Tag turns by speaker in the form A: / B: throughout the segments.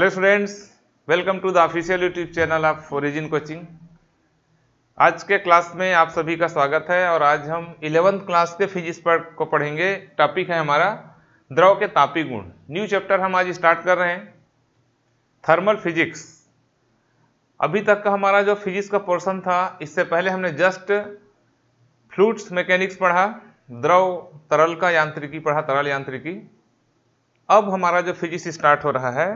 A: Hello students welcome to the official YouTube channel of origin coaching आज के class में आप सभी का स्वागत है और आज हम इलेवंथ क्लास के फिजिक्स पर को पढ़ेंगे टॉपिक है हमारा द्रव के तापी गुण न्यू चैप्टर हम आज स्टार्ट कर रहे हैं थर्मल फिजिक्स अभी तक का हमारा जो फिजिक्स का पोर्सन था इससे पहले हमने जस्ट फ्लूट्स मैकेनिक्स पढ़ा द्रव तरल का यांत्रिकी पढ़ा तरल यांत्रिकी अब हमारा जो फिजिक्स स्टार्ट हो रहा है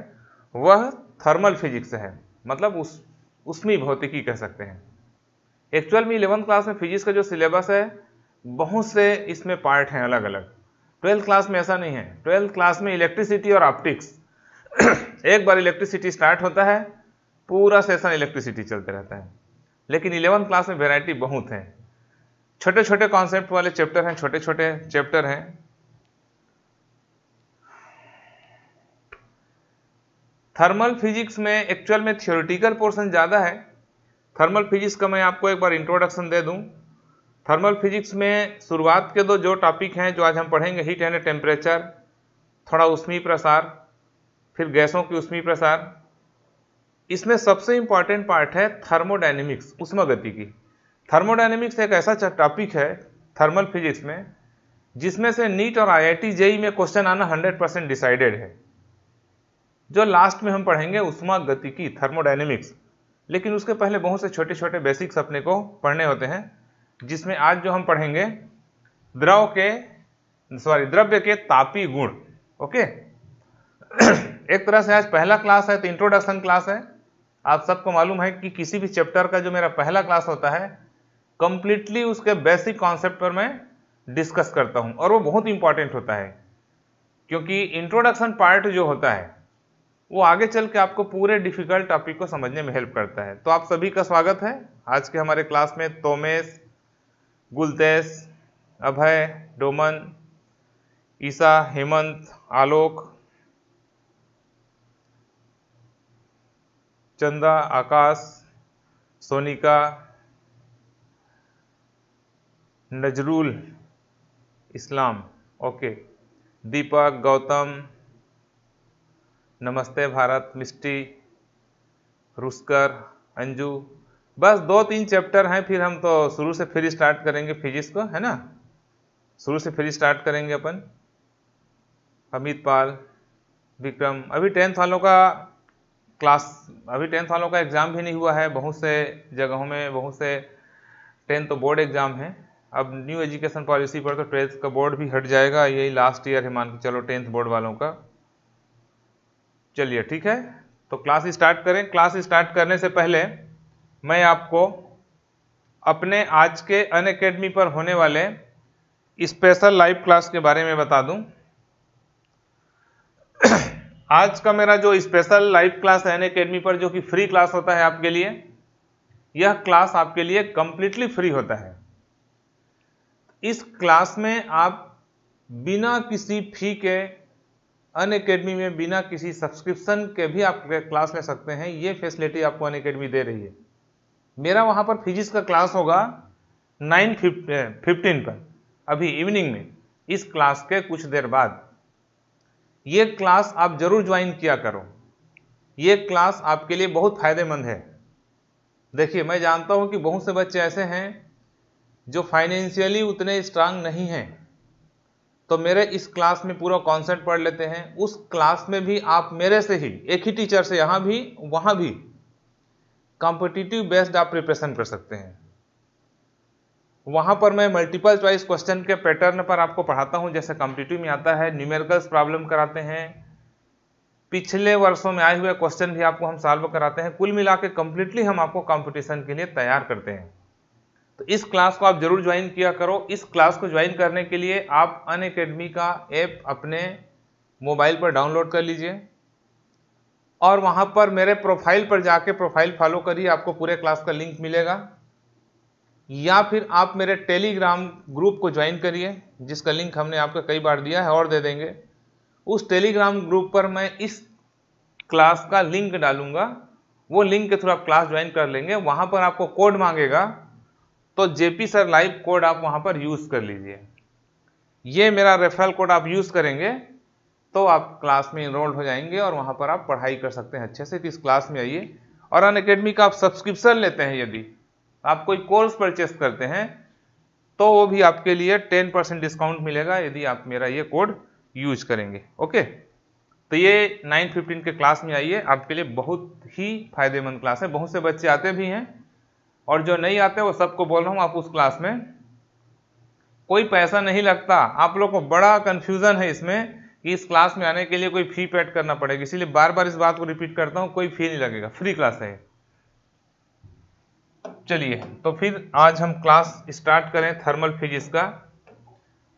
A: वह थर्मल फिजिक्स है मतलब उस उसमें भौतिकी कह सकते हैं एक्चुअल में इलेवंथ क्लास में फिजिक्स का जो सिलेबस है बहुत से इसमें पार्ट हैं अलग अलग ट्वेल्थ क्लास में ऐसा नहीं है ट्वेल्थ क्लास में इलेक्ट्रिसिटी और ऑप्टिक्स एक बार इलेक्ट्रिसिटी स्टार्ट होता है पूरा सेशन इलेक्ट्रिसिटी चलते रहता है लेकिन इलेवंथ क्लास में वेराइटी बहुत है छोटे छोटे कॉन्सेप्ट वाले चैप्टर हैं छोटे छोटे चैप्टर हैं थर्मल फिजिक्स में एक्चुअल में थियोरिटिकल पोर्शन ज़्यादा है थर्मल फिजिक्स का मैं आपको एक बार इंट्रोडक्शन दे दूँ थर्मल फिजिक्स में शुरुआत के दो जो टॉपिक हैं जो आज हम पढ़ेंगे हीट एंड टेम्परेचर थोड़ा उष्मी प्रसार फिर गैसों की उष्मी प्रसार इसमें सबसे इम्पॉर्टेंट पार्ट है थर्मोडाइनमिक्स गति की थर्मोडाइनमिक्स एक ऐसा टॉपिक है थर्मल फिजिक्स में जिसमें से नीट और आई आई e में क्वेश्चन आना 100 परसेंट डिसाइडेड है जो लास्ट में हम पढ़ेंगे उष्मा गति की थर्मोडाइनेमिक्स लेकिन उसके पहले बहुत से छोटे छोटे बेसिक्स अपने को पढ़ने होते हैं जिसमें आज जो हम पढ़ेंगे द्रव के सॉरी द्रव्य के तापी गुण ओके एक तरह से आज पहला क्लास है तो इंट्रोडक्शन क्लास है आप सबको मालूम है कि किसी भी चैप्टर का जो मेरा पहला क्लास होता है कंप्लीटली उसके बेसिक कॉन्सेप्ट पर मैं डिस्कस करता हूं और वो बहुत इंपॉर्टेंट होता है क्योंकि इंट्रोडक्शन पार्ट जो होता है वो आगे चल के आपको पूरे डिफिकल्ट टॉपिक को समझने में हेल्प करता है तो आप सभी का स्वागत है आज के हमारे क्लास में तोमेश गुलतेस अभय डोमन ईसा हेमंत आलोक चंदा आकाश सोनिका नजरुल इस्लाम ओके दीपक गौतम नमस्ते भारत मिस्टी रुस्कर अंजू बस दो तीन चैप्टर हैं फिर हम तो शुरू से फिर स्टार्ट करेंगे फिजिक्स को है ना शुरू से फिर स्टार्ट करेंगे अपन अमित पाल विक्रम अभी टेंथ वालों का क्लास अभी टेंथ वालों का एग्ज़ाम भी नहीं हुआ है बहुत से जगहों में बहुत से टेंथ तो बोर्ड एग्ज़ाम है अब न्यू एजुकेशन पॉलिसी पर तो ट्वेल्थ का बोर्ड भी हट जाएगा यही लास्ट ईयर है मान के चलो टेंथ बोर्ड वालों का चलिए ठीक है तो क्लास स्टार्ट करें क्लास स्टार्ट करने से पहले मैं आपको अपने आज के अन अकेडमी पर होने वाले स्पेशल लाइव क्लास के बारे में बता दूं आज का मेरा जो स्पेशल लाइव क्लास है अन अकेडमी पर जो कि फ्री क्लास होता है आपके लिए यह क्लास आपके लिए कंप्लीटली फ्री होता है इस क्लास में आप बिना किसी फी के अन अकेडमी में बिना किसी सब्सक्रिप्शन के भी आप क्लास ले सकते हैं ये फैसिलिटी आपको अन अकेडमी दे रही है मेरा वहाँ पर फिजिक्स का क्लास होगा नाइन फिफ्टीन eh, पर अभी इवनिंग में इस क्लास के कुछ देर बाद ये क्लास आप ज़रूर ज्वाइन किया करो ये क्लास आपके लिए बहुत फ़ायदेमंद है देखिए मैं जानता हूँ कि बहुत से बच्चे ऐसे हैं जो फाइनेंशियली उतने स्ट्रांग नहीं हैं तो मेरे इस क्लास में पूरा कॉन्सेप्ट पढ़ लेते हैं उस क्लास में भी आप मेरे से ही एक ही टीचर से यहाँ भी वहाँ भी कॉम्पिटिटिव बेस्ड आप प्रिपरेशन कर सकते हैं वहाँ पर मैं मल्टीपल चॉइस क्वेश्चन के पैटर्न पर आपको पढ़ाता हूँ जैसे कॉम्पिटिटिव में आता है न्यूमेरिकल्स प्रॉब्लम कराते हैं पिछले वर्षों में आए हुए क्वेश्चन भी आपको हम सॉल्व कराते हैं कुल मिला के हम आपको कॉम्पिटिशन के लिए तैयार करते हैं तो इस क्लास को आप जरूर ज्वाइन किया करो इस क्लास को ज्वाइन करने के लिए आप अन अकेडमी का ऐप अपने मोबाइल पर डाउनलोड कर लीजिए और वहाँ पर मेरे प्रोफाइल पर जाके प्रोफाइल फॉलो करिए आपको पूरे क्लास का लिंक मिलेगा या फिर आप मेरे टेलीग्राम ग्रुप को ज्वाइन करिए जिसका लिंक हमने आपको कई बार दिया है और दे देंगे उस टेलीग्राम ग्रुप पर मैं इस क्लास का लिंक डालूंगा वो लिंक के थ्रू आप क्लास ज्वाइन कर लेंगे वहाँ पर आपको कोड मांगेगा तो जेपी सर लाइव कोड आप वहां पर यूज़ कर लीजिए ये मेरा रेफरल कोड आप यूज़ करेंगे तो आप क्लास में इनरोल्ड हो जाएंगे और वहां पर आप पढ़ाई कर सकते हैं अच्छे से तो इस क्लास में आइए और अन अकेडमी का आप सब्सक्रिप्शन लेते हैं यदि आप कोई कोर्स परचेस करते हैं तो वो भी आपके लिए टेन परसेंट डिस्काउंट मिलेगा यदि आप मेरा ये कोड यूज करेंगे ओके तो ये नाइन फिफ्टीन के क्लास में आइए आपके लिए बहुत ही फायदेमंद क्लास है बहुत से बच्चे आते भी हैं और जो नहीं आते वो सबको बोल रहा हूँ आप उस क्लास में कोई पैसा नहीं लगता आप लोग को बड़ा कन्फ्यूज़न है इसमें कि इस क्लास में आने के लिए कोई फ़ी पेड करना पड़ेगा इसीलिए बार बार इस बात को रिपीट करता हूँ कोई फ़ी नहीं लगेगा फ्री क्लास है चलिए तो फिर आज हम क्लास स्टार्ट करें थर्मल फिजिक्स का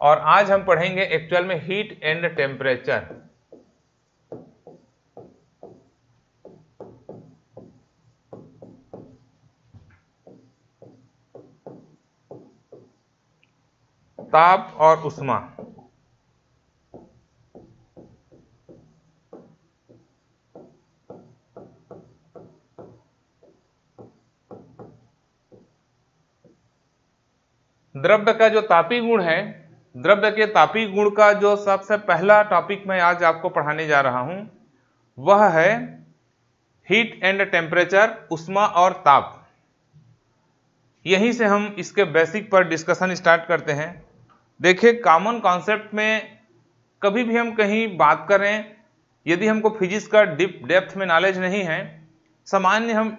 A: और आज हम पढ़ेंगे एक्चुअल में हीट एंड टेम्परेचर ताप और उष्मा द्रव्य का जो तापी गुण है द्रव्य के तापी गुण का जो सबसे पहला टॉपिक मैं आज आपको पढ़ाने जा रहा हूं वह है हीट एंड टेम्परेचर उष्मा और ताप यहीं से हम इसके बेसिक पर डिस्कशन स्टार्ट करते हैं देखिए कॉमन कॉन्सेप्ट में कभी भी हम कहीं बात करें यदि हमको फिजिक्स का डीप डेप्थ में नॉलेज नहीं है सामान्य हम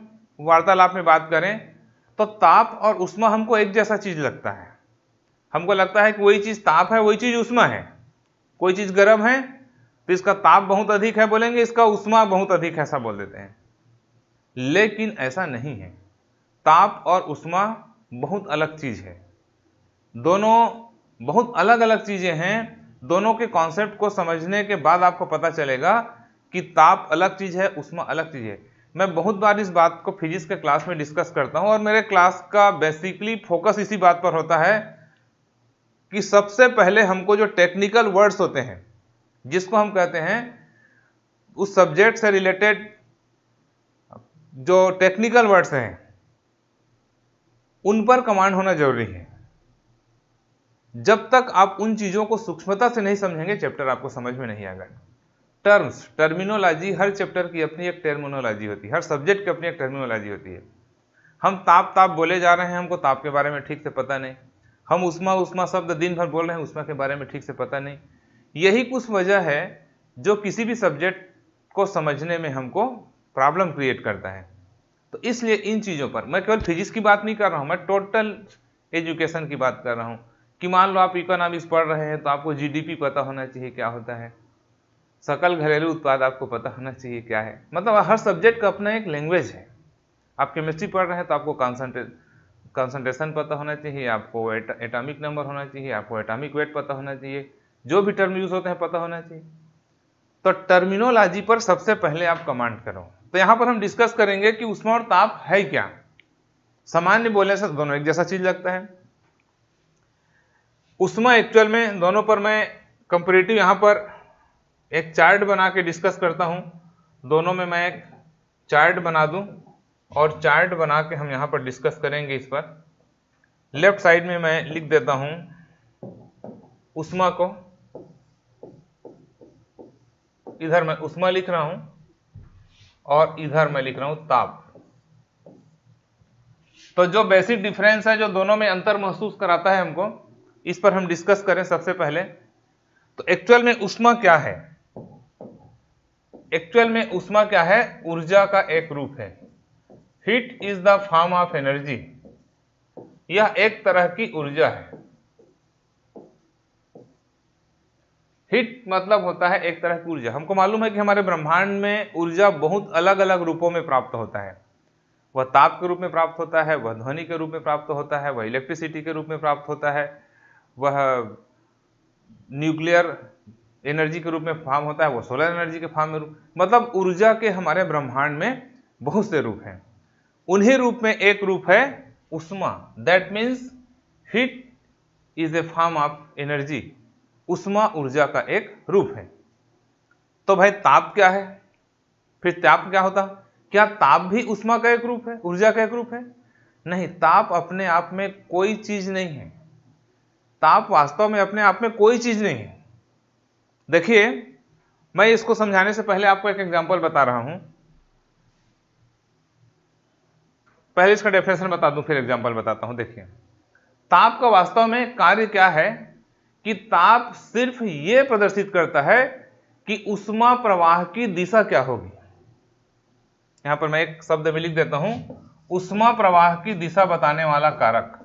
A: वार्तालाप में बात करें तो ताप और उष्मा हमको एक जैसा चीज़ लगता है हमको लगता है कि वही चीज़ ताप है वही चीज़ उष्मा है कोई चीज़ गर्म है तो इसका ताप बहुत अधिक है बोलेंगे इसका उष्मा बहुत अधिक ऐसा बोल देते हैं लेकिन ऐसा नहीं है ताप और उष्मा बहुत अलग चीज़ है दोनों बहुत अलग अलग चीज़ें हैं दोनों के कॉन्सेप्ट को समझने के बाद आपको पता चलेगा कि ताप अलग चीज़ है उष्मा अलग चीज़ है मैं बहुत बार इस बात को फिजिक्स के क्लास में डिस्कस करता हूँ और मेरे क्लास का बेसिकली फोकस इसी बात पर होता है कि सबसे पहले हमको जो टेक्निकल वर्ड्स होते हैं जिसको हम कहते हैं उस सब्जेक्ट से रिलेटेड जो टेक्निकल वर्ड्स हैं उन पर कमांड होना जरूरी है जब तक आप उन चीज़ों को सूक्ष्मता से नहीं समझेंगे चैप्टर आपको समझ में नहीं आएगा टर्म्स टर्मिनोलॉजी हर चैप्टर की अपनी एक टर्मिनोलॉजी होती है हर सब्जेक्ट की अपनी एक टर्मिनोलॉजी होती है हम ताप ताप बोले जा रहे हैं हमको ताप के बारे में ठीक से पता नहीं हम उष्मा उष्मा शब्द दिन भर बोल रहे हैं उष्मा के बारे में ठीक से पता नहीं यही कुछ वजह है जो किसी भी सब्जेक्ट को समझने में हमको प्रॉब्लम क्रिएट करता है तो इसलिए इन चीज़ों पर मैं केवल फिजिक्स की बात नहीं कर रहा हूँ मैं टोटल एजुकेशन की बात कर रहा हूँ कि मान लो आप इकोनॉमिक्स पढ़ रहे हैं तो आपको जीडीपी पता होना चाहिए क्या होता है सकल घरेलू उत्पाद आपको पता होना चाहिए क्या है मतलब हर सब्जेक्ट का अपना एक लैंग्वेज है आप केमिस्ट्री पढ़ रहे हैं तो आपको कॉन्सेंट्रेट कॉन्सेंट्रेशन पता होना चाहिए आपको एटॉमिक नंबर होना चाहिए आपको एटॉमिक वेट पता होना चाहिए जो भी टर्म यूज़ होते हैं पता होना चाहिए तो टर्मिनोलॉजी पर सबसे पहले आप कमांड करो तो यहाँ पर हम डिस्कस करेंगे कि उष्मा और ताप है क्या सामान्य बोलने से दोनों एक जैसा चीज़ लगता है उसमें एक्चुअल में दोनों पर मैं कंपेरेटिव यहाँ पर एक चार्ट बना के डिस्कस करता हूँ दोनों में मैं एक चार्ट बना दूँ और चार्ट बना के हम यहाँ पर डिस्कस करेंगे इस पर लेफ्ट साइड में मैं लिख देता हूँ उष्मा को इधर मैं उष्मा लिख रहा हूँ और इधर मैं लिख रहा हूँ ताप तो जो बेसिक डिफरेंस है जो दोनों में अंतर महसूस कराता है हमको इस पर हम डिस्कस करें सबसे पहले तो एक्चुअल में उष्मा क्या है एक्चुअल में उष्मा क्या है ऊर्जा का एक रूप है heat is the form of energy यह एक तरह की ऊर्जा है हिट मतलब होता है एक तरह की ऊर्जा हमको मालूम है कि हमारे ब्रह्मांड में ऊर्जा बहुत अलग अलग रूपों में प्राप्त होता है वह ताप के रूप में प्राप्त होता है वह ध्वनि के रूप में प्राप्त होता है वह इलेक्ट्रिसिटी के रूप में प्राप्त होता है वह न्यूक्लियर एनर्जी के रूप में फार्म होता है वो सोलर एनर्जी के फार्म में रूप मतलब ऊर्जा के हमारे ब्रह्मांड में बहुत से रूप हैं उन्हीं रूप में एक रूप है उष्मा that means heat is a form of energy उष्मा ऊर्जा का एक रूप है तो भाई ताप क्या है फिर ताप क्या होता क्या ताप भी उष्मा का एक रूप है ऊर्जा का एक रूप है नहीं ताप अपने आप में कोई चीज नहीं है ताप वास्तव में अपने आप में कोई चीज नहीं है देखिए मैं इसको समझाने से पहले आपको एक एग्जांपल बता रहा हूं पहले इसका डेफिनेशन बता दूं फिर एग्जांपल बताता हूं देखिए ताप का वास्तव में कार्य क्या है कि ताप सिर्फ ये प्रदर्शित करता है कि उष्मा प्रवाह की दिशा क्या होगी यहां पर मैं एक शब्द में लिख देता हूं उष्मा प्रवाह की दिशा बताने वाला कारक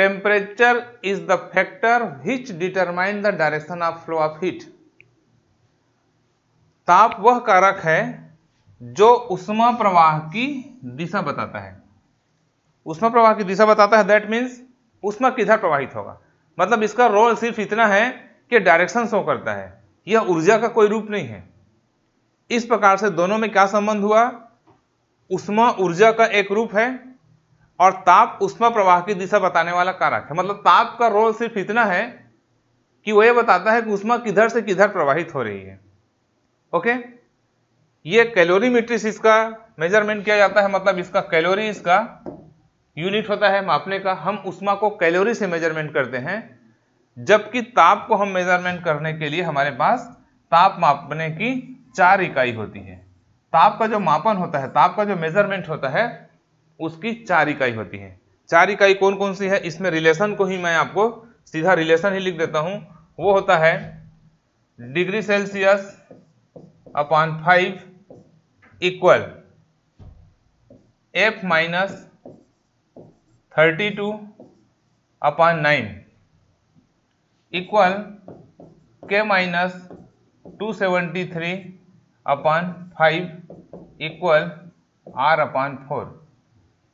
A: temperature is the factor which determine the direction of flow of heat ताप वह कारक है जो उष्मा प्रवाह की दिशा बताता है उष्मा प्रवाह की दिशा बताता है दैट मीन्स उष्मा किधर प्रवाहित होगा मतलब इसका रोल सिर्फ इतना है कि डायरेक्शन शो करता है यह ऊर्जा का कोई रूप नहीं है इस प्रकार से दोनों में क्या संबंध हुआ उष्मा ऊर्जा का एक रूप है और ताप उष्मा प्रवाह की दिशा बताने वाला कारक है मतलब ताप का रोल सिर्फ इतना है कि वह यह बताता है कि उष्मा किधर से किधर प्रवाहित हो रही है ओके ये कैलोरीमीट्रिस इसका मेजरमेंट किया जाता है मतलब इसका कैलोरी इसका यूनिट होता है मापने का हम उष्मा को कैलोरी से मेजरमेंट करते हैं जबकि ताप को हम मेजरमेंट करने के लिए हमारे पास ताप मापने की चार इकाई होती है ताप का जो मापन होता है ताप का जो मेजरमेंट होता है उसकी चार इकाई होती है चार इकाई कौन कौन सी है इसमें रिलेशन को ही मैं आपको सीधा रिलेशन ही लिख देता हूं वो होता है degree Celsius upon five equal F minus thirty two upon nine equal K minus two seventy three upon five equal R upon four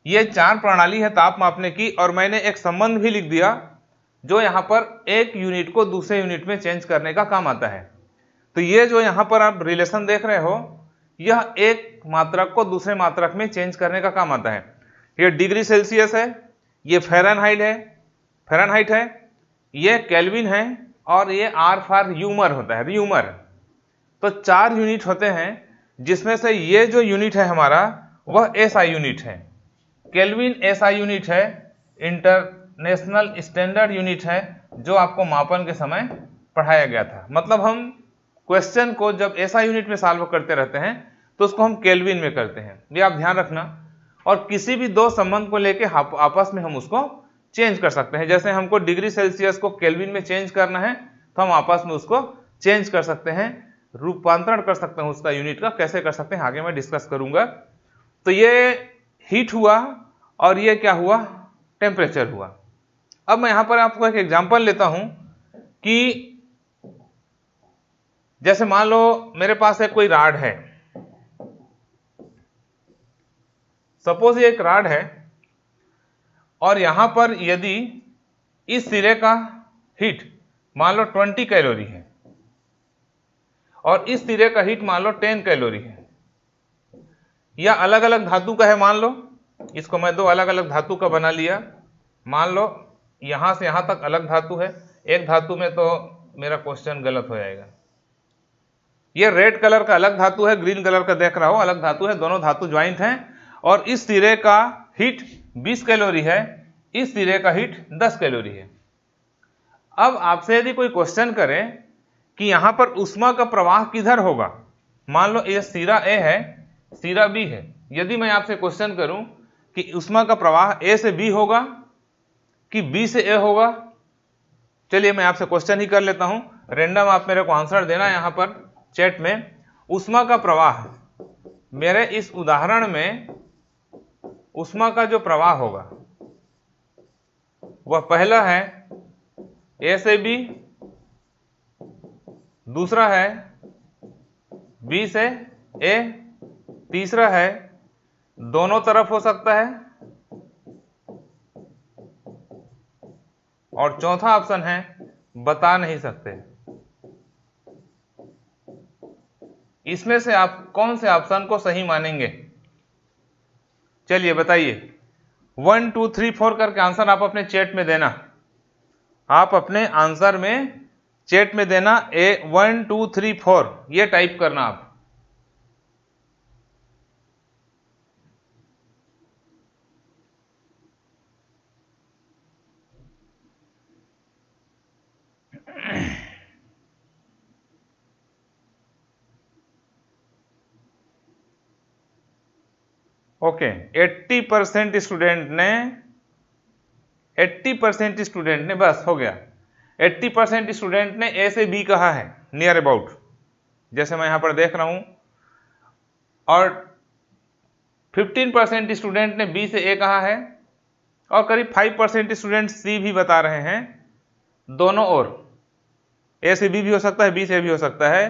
A: ये चार प्रणाली है ताप मापने की और मैंने एक संबंध भी लिख दिया जो यहाँ पर एक यूनिट को दूसरे यूनिट में चेंज करने का काम आता है तो ये जो यहाँ पर आप रिलेशन देख रहे हो यह एक मात्रक को दूसरे मात्रक में चेंज करने का काम आता है ये डिग्री सेल्सियस है ये फेरनहाइट है फेरनहाइट है ये कैलविन है और ये आर फॉर यूमर होता है यूमर तो चार यूनिट होते हैं जिसमें से ये जो यूनिट है हमारा वह एस आई यूनिट है केल्विन ऐसा यूनिट है इंटरनेशनल स्टैंडर्ड यूनिट है जो आपको मापन के समय पढ़ाया गया था मतलब हम क्वेश्चन को जब ऐसा यूनिट में सॉल्व करते रहते हैं तो उसको हम केल्विन में करते हैं ये आप ध्यान रखना और किसी भी दो संबंध को लेके आपस में हम उसको चेंज कर सकते हैं जैसे हमको डिग्री सेल्सियस को केल्विन में चेंज करना है तो हम आपस में उसको चेंज कर सकते हैं रूपांतरण कर सकते हैं उसका यूनिट का कैसे कर सकते हैं आगे मैं डिस्कस करूंगा तो ये हीट हुआ और ये क्या हुआ टेम्परेचर हुआ अब मैं यहाँ पर आपको एक एग्जाम्पल लेता हूँ कि जैसे मान लो मेरे पास एक कोई राड है सपोज ये एक राड है और यहाँ पर यदि इस सिरे का हीट मान लो 20 कैलोरी है और इस सिरे का हीट मान लो 10 कैलोरी है या अलग अलग धातु का है मान लो इसको मैं दो अलग अलग धातु का बना लिया मान लो यहाँ से यहाँ तक अलग धातु है एक धातु में तो मेरा क्वेश्चन गलत हो जाएगा यह रेड कलर का अलग धातु है ग्रीन कलर का देख रहा हो अलग धातु है दोनों धातु ज्वाइंट हैं और इस सिरे का हीट 20 कैलोरी है इस सिरे का हीट 10 कैलोरी है अब आपसे यदि कोई क्वेश्चन करे कि यहाँ पर उष्मा का प्रवाह किधर होगा मान लो ये सिरा ए है सीधा बी है यदि मैं आपसे क्वेश्चन करूं कि उष्मा का प्रवाह ए से बी होगा कि बी से ए होगा चलिए मैं आपसे क्वेश्चन ही कर लेता हूं रेंडम आप मेरे को आंसर देना यहां पर चैट में उष्मा का प्रवाह मेरे इस उदाहरण में उष्मा का जो प्रवाह होगा वह पहला है ए से बी दूसरा है बी से ए तीसरा है दोनों तरफ हो सकता है और चौथा ऑप्शन है बता नहीं सकते इसमें से आप कौन से ऑप्शन को सही मानेंगे चलिए बताइए वन टू थ्री फोर करके आंसर आप अपने चैट में देना आप अपने आंसर में चैट में देना A one two three four ये टाइप करना आप ओके एट्टी परसेंट स्टूडेंट ने एट्टी परसेंट स्टूडेंट ने बस हो गया एट्टी परसेंट स्टूडेंट ने ए से बी कहा है नियर अबाउट जैसे मैं यहां पर देख रहा हूं और फिफ्टीन परसेंट स्टूडेंट ने बी से ए कहा है और करीब फाइव परसेंट स्टूडेंट सी भी बता रहे हैं दोनों ओर ए से बी भी हो सकता है बी से भी हो सकता है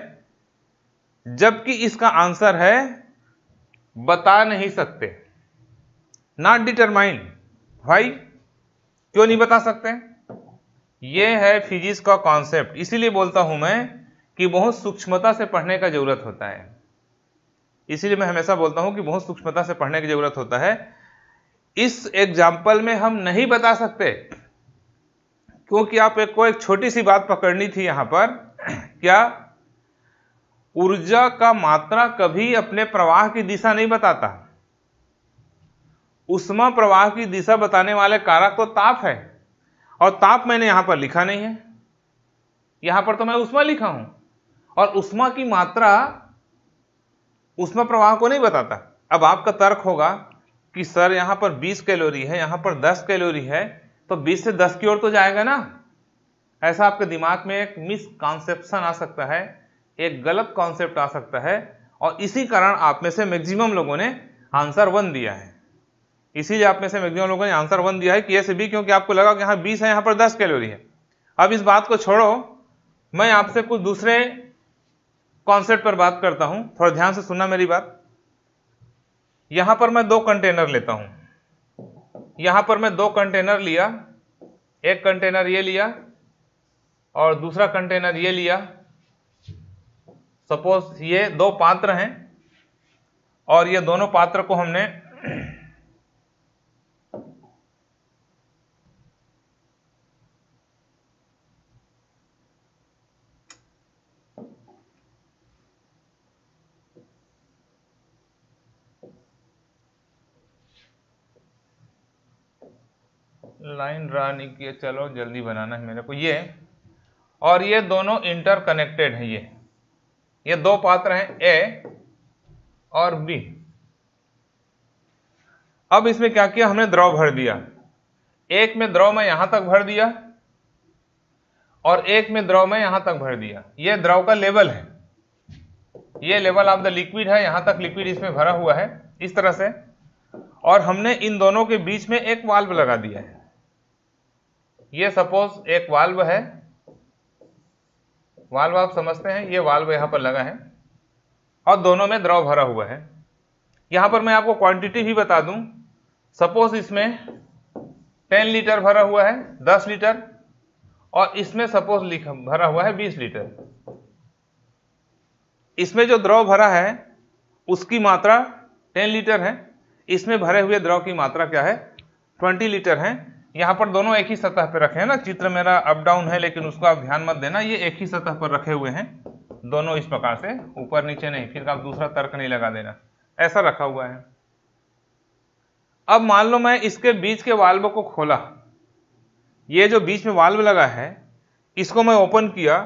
A: जबकि इसका आंसर है बता नहीं सकते नॉट डिटरमाइन भाई क्यों नहीं बता सकते ये है फिजिक्स का कॉन्सेप्ट इसीलिए बोलता हूं मैं कि बहुत सूक्ष्मता से पढ़ने का जरूरत होता है इसीलिए मैं हमेशा बोलता हूं कि बहुत सूक्ष्मता से पढ़ने की जरूरत होता है इस एग्जाम्पल में हम नहीं बता सकते क्योंकि आप एक को एक छोटी सी बात पकड़नी थी यहां पर क्या ऊर्जा का मात्रा कभी अपने प्रवाह की दिशा नहीं बताता उष्मा प्रवाह की दिशा बताने वाले कारक तो ताप है और ताप मैंने यहां पर लिखा नहीं है यहां पर तो मैं उष्मा लिखा हूं और उष्मा की मात्रा उष्मा प्रवाह को नहीं बताता अब आपका तर्क होगा कि सर यहां पर 20 कैलोरी है यहां पर 10 कैलोरी है तो 20 से 10 की ओर तो जाएगा ना ऐसा आपके दिमाग में एक मिसकॉन्सेप्शन आ सकता है एक गलत कॉन्सेप्ट आ सकता है और इसी कारण आप में से मैक्सिमम लोगों ने आंसर वन दिया है इसीलिए आप में से मैक्सिमम लोगों ने आंसर वन दिया है कि ऐसे भी क्योंकि आपको लगा कि यहाँ बीस है यहाँ पर दस कैलोरी है अब इस बात को छोड़ो मैं आपसे कुछ दूसरे कॉन्सेप्ट पर बात करता हूँ थोड़ा ध्यान से सुनना मेरी बात यहाँ पर मैं दो कंटेनर लेता हूँ यहाँ पर मैं दो कंटेनर लिया एक कंटेनर ये लिया और दूसरा कंटेनर ये लिया सपोज ये दो पात्र हैं और ये दोनों पात्र को हमने लाइन ड्रा नहीं किया चलो जल्दी बनाना है मेरे को ये और ये दोनों इंटरकनेक्टेड है ये ये दो पात्र हैं ए और बी अब इसमें क्या किया हमने द्रव भर दिया एक में द्रव में यहां तक भर दिया और एक में द्रव में यहां तक भर दिया ये द्रव का लेवल है ये लेवल ऑफ द लिक्विड है यहां तक लिक्विड इसमें भरा हुआ है इस तरह से और हमने इन दोनों के बीच में एक वाल्व लगा दिया है ये सपोज एक वाल्व है वाल्व आप समझते हैं ये वाल्व यहाँ पर लगा है और दोनों में द्रव भरा हुआ है यहाँ पर मैं आपको क्वांटिटी भी बता दूं सपोज इसमें 10 लीटर भरा हुआ है 10 लीटर और इसमें सपोज लिख भरा हुआ है 20 लीटर इसमें जो द्रव भरा है उसकी मात्रा 10 लीटर है इसमें भरे हुए द्रव की मात्रा क्या है 20 लीटर है यहाँ पर दोनों एक ही सतह पर रखे हैं ना चित्र मेरा अप डाउन है लेकिन उसको आप ध्यान मत देना ये एक ही सतह पर रखे हुए हैं दोनों इस प्रकार से ऊपर नीचे नहीं फिर आप दूसरा तर्क नहीं लगा देना ऐसा रखा हुआ है अब मान लो मैं इसके बीच के वाल्व को खोला ये जो बीच में वाल्व लगा है इसको मैं ओपन किया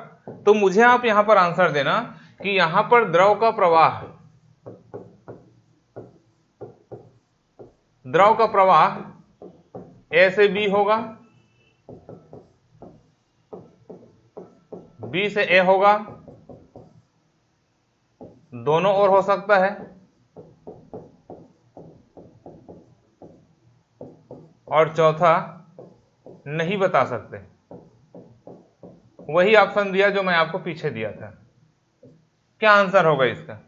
A: तो मुझे आप यहां पर आंसर देना कि यहां पर द्रव का प्रवाह द्रव का प्रवाह ए से बी होगा बी से ए होगा दोनों ओर हो सकता है और चौथा नहीं बता सकते वही ऑप्शन दिया जो मैं आपको पीछे दिया था क्या आंसर होगा इसका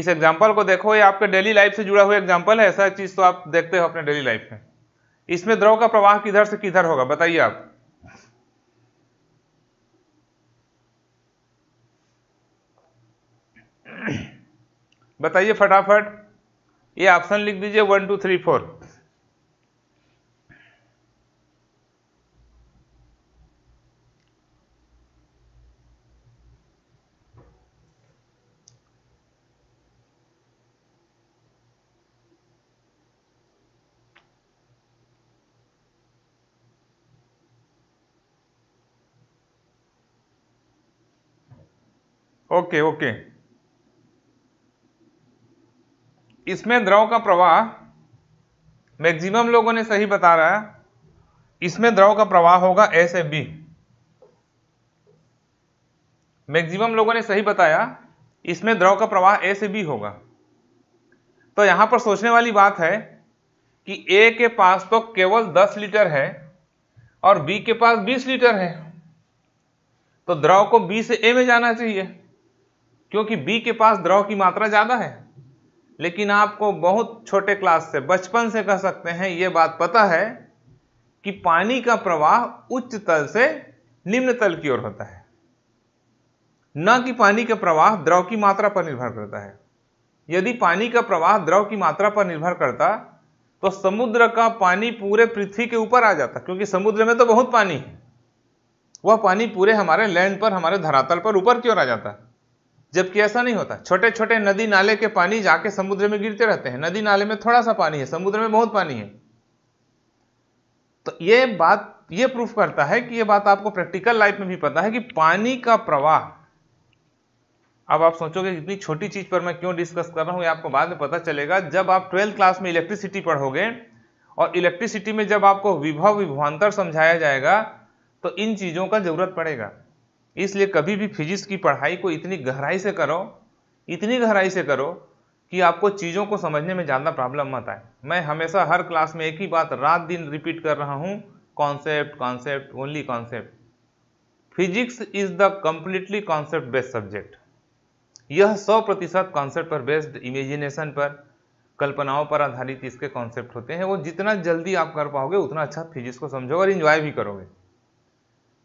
A: इस एग्जाम्पल को देखो ये आपके डेली लाइफ से जुड़ा हुआ एग्जाम्पल है ऐसा चीज तो आप देखते हो अपने डेली लाइफ में इसमें द्रव का प्रवाह किधर से किधर होगा बताइए आप बताइए फटाफट ये ऑप्शन लिख दीजिए one two three four okay okay इसमें द्रव का प्रवाह मैक्सिमम लोगों ने सही बता रहा है इसमें द्रव का प्रवाह होगा एस ए बी मैक्सिमम लोगों ने सही बताया इसमें द्रव का प्रवाह ए से बी होगा तो यहां पर सोचने वाली बात है कि ए के पास तो केवल 10 लीटर है और बी के पास 20 लीटर है तो द्रव को बी से ए में जाना चाहिए क्योंकि बी के पास द्रव की मात्रा ज़्यादा है लेकिन आपको बहुत छोटे क्लास से बचपन से कह सकते हैं ये बात पता है कि पानी का प्रवाह उच्च तल से निम्न तल की ओर होता है न कि पानी का प्रवाह द्रव की मात्रा पर निर्भर करता है यदि पानी का प्रवाह द्रव की मात्रा पर निर्भर करता तो समुद्र का पानी पूरे पृथ्वी के ऊपर आ जाता क्योंकि समुद्र में तो बहुत पानी है वह पानी पूरे हमारे लैंड पर हमारे धरातल पर ऊपर की ओर आ जाता है जबकि ऐसा नहीं होता छोटे छोटे नदी नाले के पानी जाके समुद्र में गिरते रहते हैं नदी नाले में थोड़ा सा पानी है समुद्र में बहुत पानी है तो ये बात ये प्रूफ करता है कि ये बात आपको प्रैक्टिकल लाइफ में भी पता है कि पानी का प्रवाह अब आप सोचोगे इतनी छोटी चीज पर मैं क्यों डिस्कस कर रहा हूं ये आपको बाद में पता चलेगा जब आप ट्वेल्थ क्लास में इलेक्ट्रिसिटी पढ़ोगे और इलेक्ट्रिसिटी में जब आपको विभव विभवान्तर समझाया जाएगा तो इन चीजों का जरूरत पड़ेगा इसलिए कभी भी फिजिक्स की पढ़ाई को इतनी गहराई से करो इतनी गहराई से करो कि आपको चीज़ों को समझने में ज़्यादा प्रॉब्लम मत आए मैं हमेशा हर क्लास में एक ही बात रात दिन रिपीट कर रहा हूँ concept concept only concept physics is the completely concept based subject यह सौ प्रतिशत कॉन्सेप्ट पर बेस्ड इमेजिनेशन पर कल्पनाओं पर आधारित इसके कॉन्सेप्ट होते हैं वो जितना जल्दी आप कर पाओगे उतना अच्छा फिजिक्स को समझोगे और इन्जॉय भी करोगे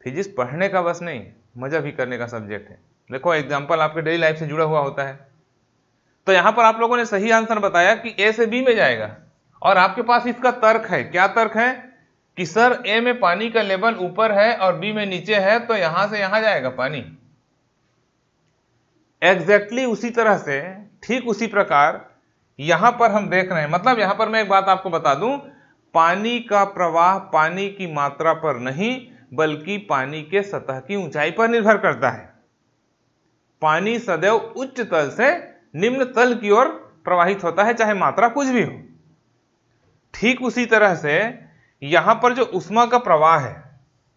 A: फिजिक्स पढ़ने का बस नहीं मज़ा भी करने का सब्जेक्ट है देखो एग्जाम्पल आपके डेली लाइफ से जुड़ा हुआ होता है तो यहाँ पर आप लोगों ने सही आंसर बताया कि ए से बी में जाएगा और आपके पास इसका तर्क है क्या तर्क है कि सर ए में पानी का लेवल ऊपर है और बी में नीचे है तो यहां से यहां जाएगा पानी एग्जैक्टली exactly उसी तरह से ठीक उसी प्रकार यहां पर हम देख रहे हैं मतलब यहां पर मैं एक बात आपको बता दूं पानी का प्रवाह पानी की मात्रा पर नहीं बल्कि पानी के सतह की ऊंचाई पर निर्भर करता है पानी सदैव उच्च तल से निम्न तल की ओर प्रवाहित होता है चाहे मात्रा कुछ भी हो ठीक उसी तरह से यहां पर जो उष्मा का प्रवाह है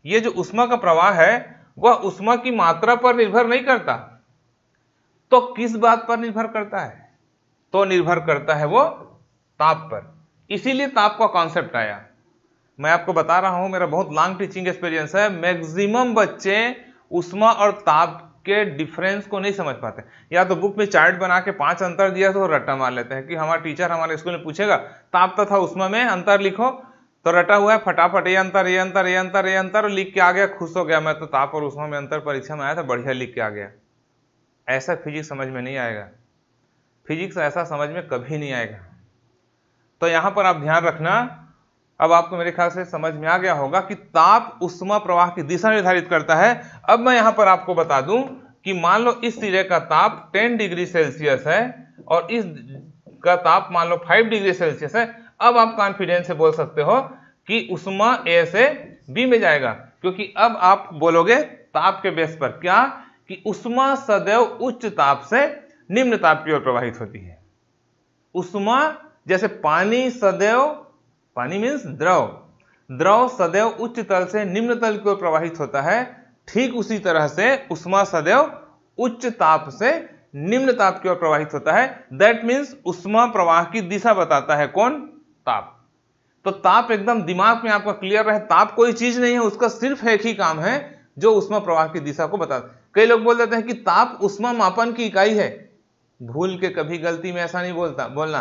A: ये जो उष्मा का प्रवाह है वह उष्मा की मात्रा पर निर्भर नहीं करता तो किस बात पर निर्भर करता है तो निर्भर करता है वो ताप पर इसीलिए ताप का कॉन्सेप्ट आया मैं आपको बता रहा हूँ मेरा बहुत लॉन्ग टीचिंग एक्सपीरियंस है मैक्सिमम बच्चे उष्मा और ताप के डिफरेंस को नहीं समझ पाते या तो बुक में चार्ट बना के पांच अंतर दिया तो रट्टा मार लेते हैं कि हमारा टीचर हमारे स्कूल में पूछेगा ताप तथा तो उष्मा में अंतर लिखो तो रटा हुआ है फटाफट ये अंतर ये अंतर ये अंतर ये अंतर लिख के आ गया खुश हो गया मैं तो ताप और उष्मा में अंतर परीक्षा में आया था बढ़िया लिख के आ गया ऐसा फिजिक्स समझ में नहीं आएगा फिजिक्स ऐसा समझ में कभी नहीं आएगा तो यहां पर आप ध्यान रखना अब आपको मेरे ख्याल से समझ में आ गया होगा कि ताप उष्मा प्रवाह की दिशा निर्धारित करता है अब मैं यहां पर आपको बता दूं कि मान लो इस सिरे का ताप 10 डिग्री सेल्सियस है और इस का ताप मान लो 5 डिग्री सेल्सियस है अब आप कॉन्फिडेंस से बोल सकते हो कि उष्मा ए से बी में जाएगा क्योंकि अब आप बोलोगे ताप के बेस पर क्या कि उष्मा सदैव उच्च ताप से निम्न ताप की ओर प्रवाहित होती है उष्मा जैसे पानी सदैव पानी मीन्स द्रव द्रव सदैव उच्च तल से निम्न तल की ओर प्रवाहित होता है ठीक उसी तरह से उष्मा सदैव उच्च ताप से निम्न ताप की ओर प्रवाहित होता है दैट मीन्स उष्मा प्रवाह की दिशा बताता है कौन ताप तो ताप एकदम दिमाग में आपका क्लियर रहे ताप कोई चीज नहीं है उसका सिर्फ एक ही काम है जो उष्मा प्रवाह की दिशा को बताता कई लोग बोल देते हैं कि ताप उष्मा मापन की इकाई है भूल के कभी गलती में ऐसा नहीं बोलता बोलना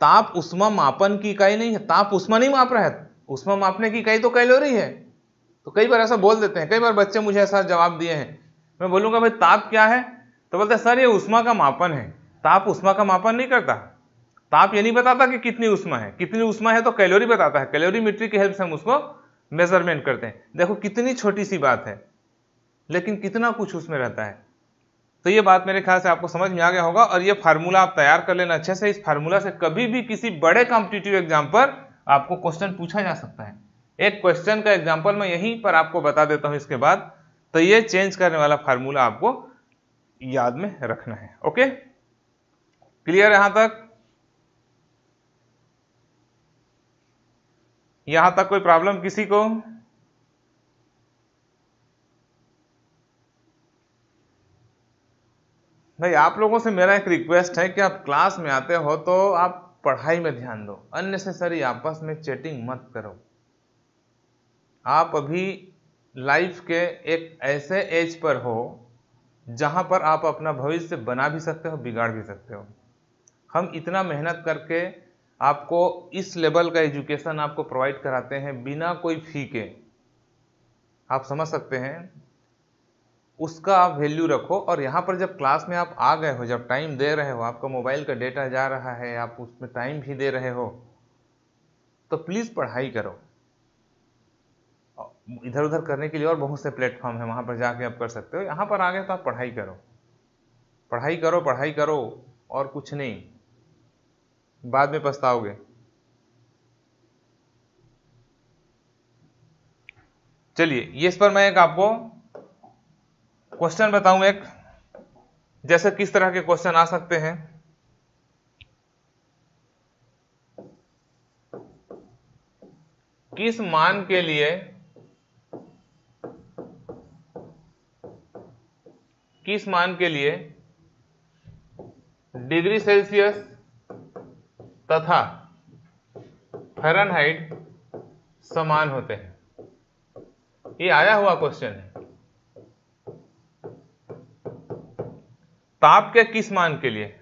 A: ताप उष्मा मापन की इकाई नहीं है ताप उष्मा नहीं माप रहा है उष्मा मापने की इकाई तो कैलोरी है तो कई बार ऐसा बोल देते हैं कई बार बच्चे मुझे ऐसा जवाब दिए हैं मैं बोलूँगा भाई ताप क्या है तो बोलते हैं सर ये उष्मा का मापन है ताप उष्मा का मापन नहीं करता ताप ये नहीं बताता कि कितनी उष्मा है कितनी उष्मा है तो कैलोरी बताता है कैलोरी मीटरी की हेल्प से हम उसको मेजरमेंट करते हैं देखो कितनी छोटी सी बात है लेकिन कितना कुछ उसमें रहता है तो ये बात मेरे ख्याल से आपको समझ में आ गया होगा और ये फार्मूला आप तैयार कर लेना अच्छे से इस फार्मूला से कभी भी किसी बड़े कॉम्पिटिटिव एग्जाम पर आपको क्वेश्चन पूछा जा सकता है एक क्वेश्चन का एग्जाम्पल मैं यहीं पर आपको बता देता हूँ इसके बाद तो ये चेंज करने वाला फार्मूला आपको याद में रखना है ओके क्लियर यहां तक यहां तक कोई प्रॉब्लम किसी को भाई आप लोगों से मेरा एक रिक्वेस्ट है कि आप क्लास में आते हो तो आप पढ़ाई में ध्यान दो अननेसेसरी आपस में चैटिंग मत करो आप अभी लाइफ के एक ऐसे एज पर हो जहाँ पर आप अपना भविष्य बना भी सकते हो बिगाड़ भी सकते हो हम इतना मेहनत करके आपको इस लेवल का एजुकेशन आपको प्रोवाइड कराते हैं बिना कोई फी के आप समझ सकते हैं उसका आप वैल्यू रखो और यहाँ पर जब क्लास में आप आ गए हो जब टाइम दे रहे हो आपका मोबाइल का डेटा जा रहा है आप उसमें टाइम भी दे रहे हो तो प्लीज़ पढ़ाई करो इधर उधर करने के लिए और बहुत से प्लेटफॉर्म है वहाँ पर जाके आप कर सकते हो यहाँ पर आ गए तो आप पढ़ाई करो पढ़ाई करो पढ़ाई करो और कुछ नहीं बाद में पछताओगे चलिए ये इस पर मैं एक आपको क्वेश्चन बताऊं एक जैसे किस तरह के क्वेश्चन आ सकते हैं किस मान के लिए किस मान के लिए डिग्री सेल्सियस तथा फरनहाइट समान होते हैं ये आया हुआ क्वेश्चन है ताप के किस मान के लिए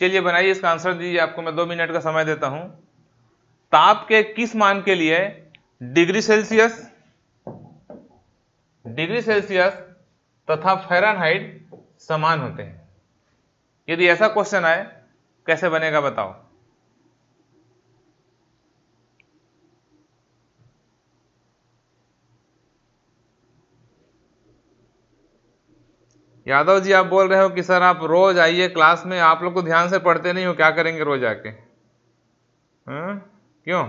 A: चलिए बनाइए इसका आंसर दीजिए आपको मैं दो मिनट का समय देता हूं ताप के किस मान के लिए डिग्री सेल्सियस डिग्री सेल्सियस तथा फेरनहाइट समान होते हैं यदि ऐसा क्वेश्चन आए कैसे बनेगा बताओ यादव जी आप बोल रहे हो कि सर आप रोज आइए क्लास में आप लोग को ध्यान से पढ़ते नहीं हो क्या करेंगे रोज आके हाँ? क्यों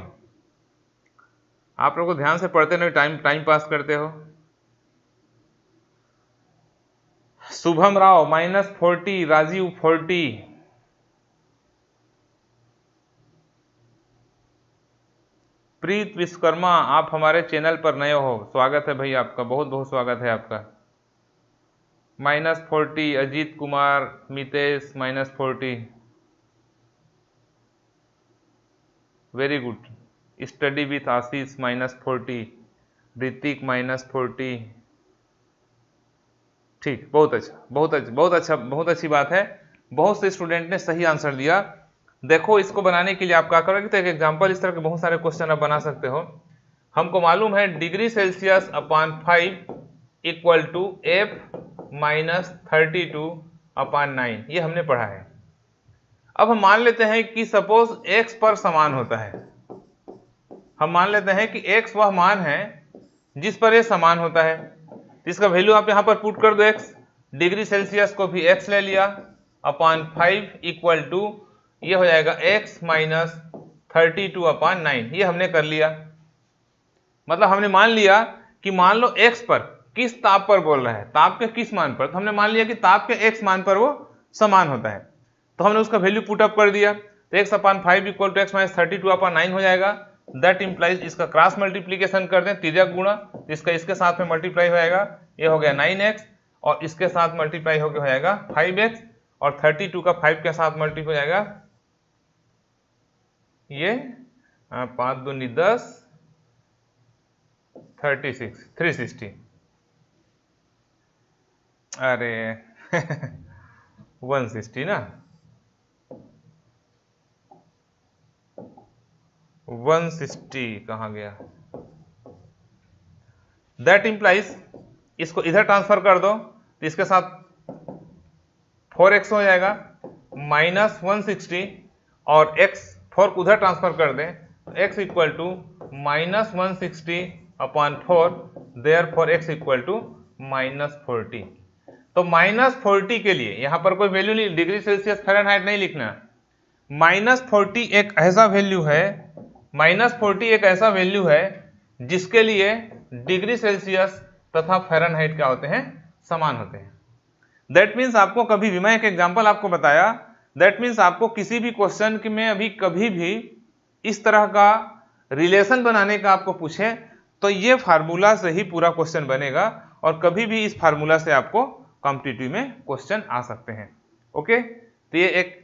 A: आप लोग को ध्यान से पढ़ते नहीं टाइम टाइम पास करते हो Shubham Rao minus forty Rajeev forty Preet Vishwakarma आप हमारे चैनल पर नए हो स्वागत है भाई आपका बहुत बहुत स्वागत है आपका minus forty Ajeet Kumar Mitesh minus forty very good study with Ashish minus forty Hrithik minus forty ठीक बहुत अच्छा बहुत अच्छा बहुत अच्छा बहुत अच्छी बात है बहुत से स्टूडेंट ने सही आंसर दिया देखो इसको बनाने के लिए आप क्या करोगे तो एक एग्जांपल इस तरह के बहुत सारे क्वेश्चन आप बना सकते हो हमको मालूम है degree Celsius upon five equal to F minus thirty two upon nine ये हमने पढ़ा है अब हम मान लेते हैं कि सपोज एक्स पर समान होता है हम मान लेते हैं कि एक्स वह मान है जिस पर यह समान होता है इसका वैल्यू आप यहां पर पुट कर दो एक्स डिग्री सेल्सियस को भी एक्स ले लिया अपान फाइव इक्वल टू ये हो जाएगा x minus thirty two upon nine ये हमने कर लिया मतलब हमने मान लिया कि मान लो एक्स पर किस ताप पर बोल रहा है ताप के किस मान पर तो हमने मान लिया कि ताप के एक्स मान पर वो समान होता है तो हमने उसका वैल्यू पुट अप कर दिया तो x upon five equal to x minus thirty two upon nine हो जाएगा दैट इंप्लाइज इसका क्रॉस मल्टीप्लीकेशन कर दें तीजा गुणा तो इसका इसके साथ में मल्टीप्लाई होगा ये हो गया नाइन एक्स और इसके साथ मल्टीप्लाई होकर हो जाएगा फाइव एक्स और थर्टी टू का फाइव के साथ मल्टी हो जाएगा ये हाँ, पाँच दूनी दस थर्टी सिक्स थ्री सिक्सटी अरे वन सिक्सटी ना वन सिक्सटी कहा गया दैट इंप्लाइज इसको इधर ट्रांसफर कर दो तो इसके साथ फोर एक्स हो जाएगा माइनस वन सिक्सटी और x फोर उधर ट्रांसफर कर दें तो x equal to minus one sixty upon four therefore x equal to minus forty तो माइनस फोर्टी के लिए यहां पर कोई वैल्यू नहीं डिग्री सेल्सियस फेरनहाइट नहीं लिखना माइनस फोर्टी एक ऐसा वैल्यू है माइनस फोर्टी एक ऐसा वैल्यू है जिसके लिए डिग्री सेल्सियस तथा फेरनहाइट क्या होते हैं समान होते हैं दैट मीन्स आपको कभी भी मैं एक एग्जाम्पल आपको बताया दैट मीन्स आपको किसी भी क्वेश्चन में अभी कभी भी इस तरह का रिलेशन बनाने का आपको पूछे तो ये फार्मूला से ही पूरा क्वेश्चन बनेगा और कभी भी इस फार्मूला से आपको कॉम्पिटिटिव में क्वेश्चन आ सकते हैं ओके तो ये एक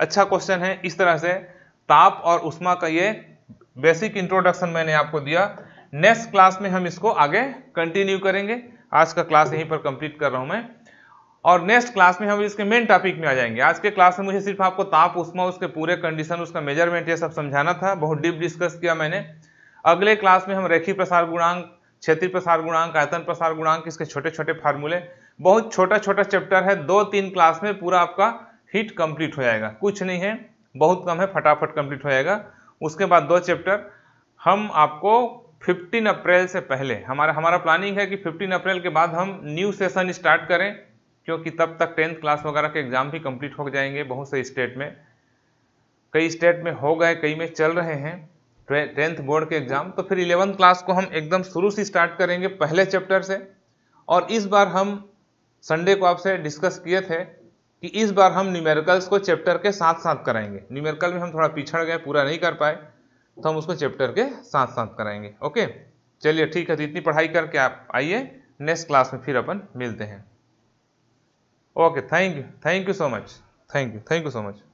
A: अच्छा क्वेश्चन है इस तरह से ताप और उष्मा का ये बेसिक इंट्रोडक्शन मैंने आपको दिया नेक्स्ट क्लास में हम इसको आगे कंटिन्यू करेंगे आज का क्लास यहीं पर कंप्लीट कर रहा हूं मैं और नेक्स्ट क्लास में हम इसके मेन टॉपिक में आ जाएंगे आज के क्लास में मुझे सिर्फ आपको ताप उष्मा उसके पूरे कंडीशन उसका मेजरमेंट ये सब समझाना था बहुत डीप डिस्कस किया मैंने अगले क्लास में हम रेखी प्रसार गुणांक क्षेत्रीय प्रसार गुणांक आयतन प्रसार गुणांक इसके छोटे छोटे फार्मूले बहुत छोटा छोटा चैप्टर है दो तीन क्लास में पूरा आपका हिट कंप्लीट हो जाएगा कुछ नहीं है बहुत कम है फटाफट कंप्लीट हो जाएगा उसके बाद दो चैप्टर हम आपको 15 अप्रैल से पहले हमारा हमारा प्लानिंग है कि 15 अप्रैल के बाद हम न्यू सेशन स्टार्ट करें क्योंकि तब तक टेंथ क्लास वगैरह के एग्ज़ाम भी कंप्लीट हो जाएंगे बहुत से स्टेट में कई स्टेट में हो गए कई में चल रहे हैं टेंथ बोर्ड के एग्ज़ाम तो फिर इलेवंथ क्लास को हम एकदम शुरू से स्टार्ट करेंगे पहले चैप्टर से और इस बार हम संडे को आपसे डिस्कस किए थे कि इस बार हम न्यूमेरिकल्स को चैप्टर के साथ साथ कराएंगे न्यूमेरिकल में हम थोड़ा पिछड़ गए पूरा नहीं कर पाए तो हम उसको चैप्टर के साथ साथ कराएंगे ओके चलिए ठीक है तो इतनी पढ़ाई करके आप आइए नेक्स्ट क्लास में फिर अपन मिलते हैं okay thank you thank you so much thank you thank you so much